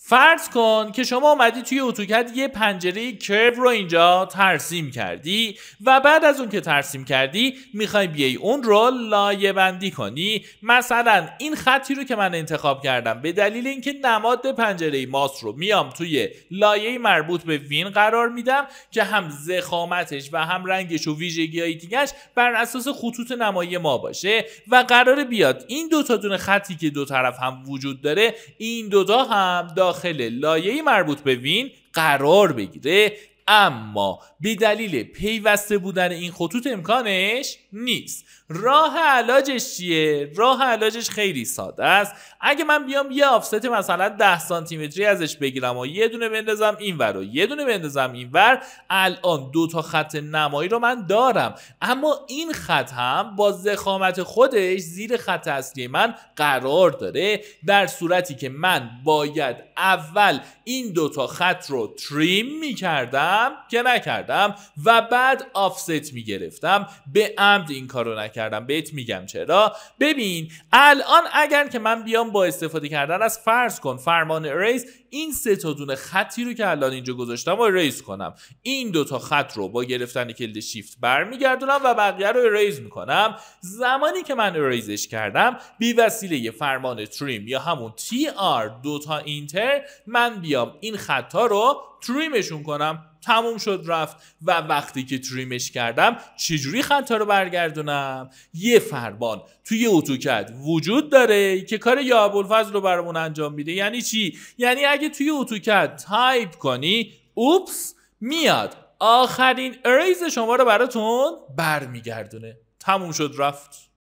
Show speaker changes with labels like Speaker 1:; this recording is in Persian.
Speaker 1: فرض کن که شما اومدی توی اتوکد یه پنجره کرو رو اینجا ترسیم کردی و بعد از اون که ترسیم کردی میخوای بیای اون رو لایه بندی کنی مثلا این خطی رو که من انتخاب کردم به دلیل اینکه نماد پنجره ماس رو میام توی لایه مربوط به وین قرار میدم که هم زخامتش و هم رنگش و ویژگی های دیگهش بر اساس خطوط نمایی ما باشه و قرار بیاد این دوتا دونه خطی که دو طرف هم وجود داره این دوتا هم دا داخل لایه مربوط به وین قرار بگیره اما به دلیل پیوسته بودن این خطوط امکانش نیست راه علاجش چیه راه علاجش خیلی ساده است اگه من بیام یه آفست مثلا 10 سانتی ازش بگیرم و یه دونه بندازم اینور و یه دونه بندازم اینور الان دو تا خط نمایی رو من دارم اما این خط هم با زخامت خودش زیر خط اصلی من قرار داره در صورتی که من باید اول این دو تا خط رو تریم کردم کردم که نکردم و بعد آفست میگرفتم به عمد این کارو نکردم بهت میگم چرا ببین الان اگر که من بیام با استفاده کردن از فرض کن فرمان ریز این سه تا دونه خطی رو که الان اینجا گذاشتم و ریز کنم این دوتا خط رو با گرفتن کلید شیفت برمیگردونم و بقیه رو ریز میکنم زمانی که من ریزش کردم بی وسیله فرمان تریم یا همون تی آر دوتا اینتر من بیام این خطا رو تریمشون کنم تموم شد رفت و وقتی که تریمش کردم چجوری خطا رو برگردونم یه فرمان توی اتوکد وجود داره که کار یا ابوالفضل رو برامون انجام میده یعنی چی یعنی اگه توی اتوکد تایپ کنی اوپس میاد آخرین اریز شما رو براتون برمیگردونه تموم شد رفت